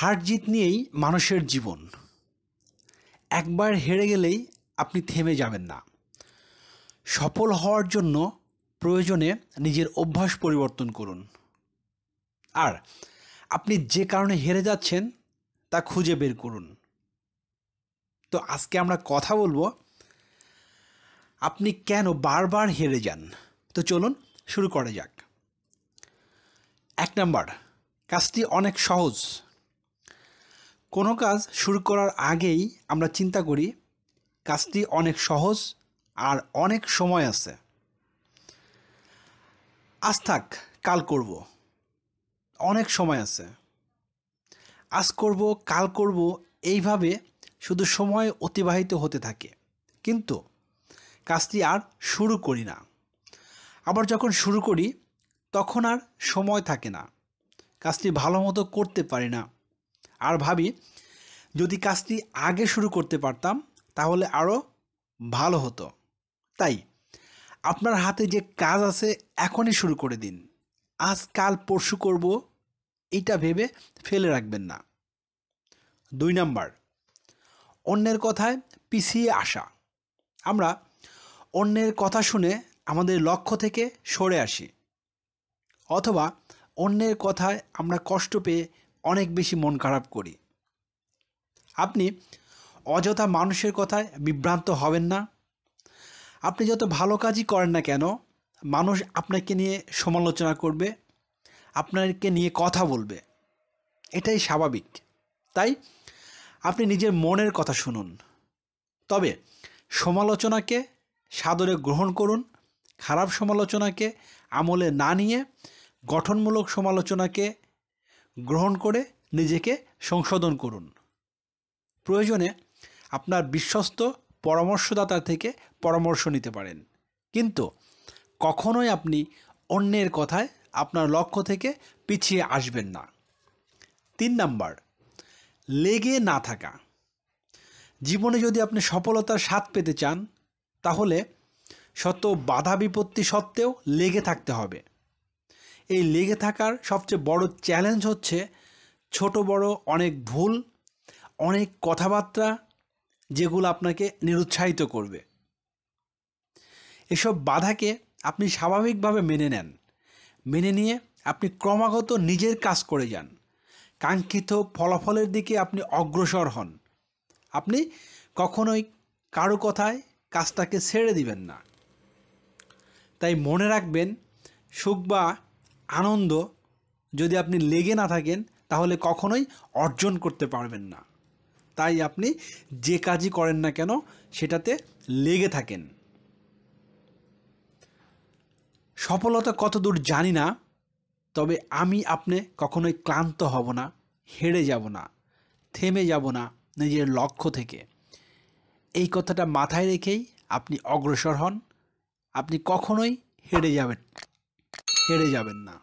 হার জিত নিয়েই মানুষের জীবন একবার হেরে গেলেই আপনি থেমে যাবেন না সফল হওয়ার জন্য প্রয়োজনে নিজের অভ্যাস পরিবর্তন করুন আর আপনি যে কারণে হেরে যাচ্ছেন তা খুঁজে বের করুন তো আজকে আমরা কথা বলবো আপনি কেন বারবার হেরে যান তো চলুন শুরু করা যাক এক নাম্বার কাজটি অনেক সহজ কোনো কাজ শুরু করার আগেই আমরা চিন্তা করি কাজটি অনেক সহজ আর অনেক সময় আছে আজ থাক কাল করব অনেক সময় আছে আজ করব কাল করব এইভাবে শুধু সময় অতিবাহিত হতে থাকে কিন্তু কাজটি আর শুরু করি না আবার যখন শুরু করি তখন আর সময় থাকে না কাজটি ভালো মতো করতে পারি না আর ভাবি যদি কাজটি আগে শুরু করতে পারতাম তাহলে আরও ভালো হতো তাই আপনার হাতে যে কাজ আছে এখনই শুরু করে দিন আজ কাল পরশু করব এটা ভেবে ফেলে রাখবেন না দুই নাম্বার অন্যের কথায় পিছিয়ে আসা আমরা অন্যের কথা শুনে আমাদের লক্ষ্য থেকে সরে আসি অথবা অন্যের কথায় আমরা কষ্ট পেয়ে অনেক বেশি মন খারাপ করি আপনি অযথা মানুষের কথায় বিভ্রান্ত হবেন না আপনি যত ভালো কাজই করেন না কেন মানুষ আপনাকে নিয়ে সমালোচনা করবে আপনাকে নিয়ে কথা বলবে এটাই স্বাভাবিক তাই আপনি নিজের মনের কথা শুনুন তবে সমালোচনাকে সাদরে গ্রহণ করুন খারাপ সমালোচনাকে আমলে না নিয়ে গঠনমূলক সমালোচনাকে গ্রহণ করে নিজেকে সংশোধন করুন প্রয়োজনে আপনার বিশ্বস্ত পরামর্শদাতা থেকে পরামর্শ নিতে পারেন কিন্তু কখনোই আপনি অন্যের কথায় আপনার লক্ষ্য থেকে পিছিয়ে আসবেন না তিন নাম্বার লেগে না থাকা জীবনে যদি আপনি সফলতার স্বাদ পেতে চান তাহলে শত বাধা বিপত্তি সত্ত্বেও লেগে থাকতে হবে এই লেগে থাকার সবচেয়ে বড় চ্যালেঞ্জ হচ্ছে ছোট বড় অনেক ভুল অনেক কথাবার্তা যেগুলো আপনাকে নিরুৎসাহিত করবে এসব বাধাকে আপনি স্বাভাবিকভাবে মেনে নেন মেনে নিয়ে আপনি ক্রমাগত নিজের কাজ করে যান কাঙ্ক্ষিত ফলাফলের দিকে আপনি অগ্রসর হন আপনি কখনোই কারো কথায় কাজটাকে ছেড়ে দিবেন না তাই মনে রাখবেন সুখ বা আনন্দ যদি আপনি লেগে না থাকেন তাহলে কখনোই অর্জন করতে পারবেন না তাই আপনি যে কাজই করেন না কেন সেটাতে লেগে থাকেন সফলতা কত দূর জানি না তবে আমি আপনি কখনোই ক্লান্ত হব না হেরে যাব না থেমে যাব না নিজের লক্ষ্য থেকে এই কথাটা মাথায় রেখেই আপনি অগ্রসর হন আপনি কখনোই হেরে যাবেন হেরে যাবেন না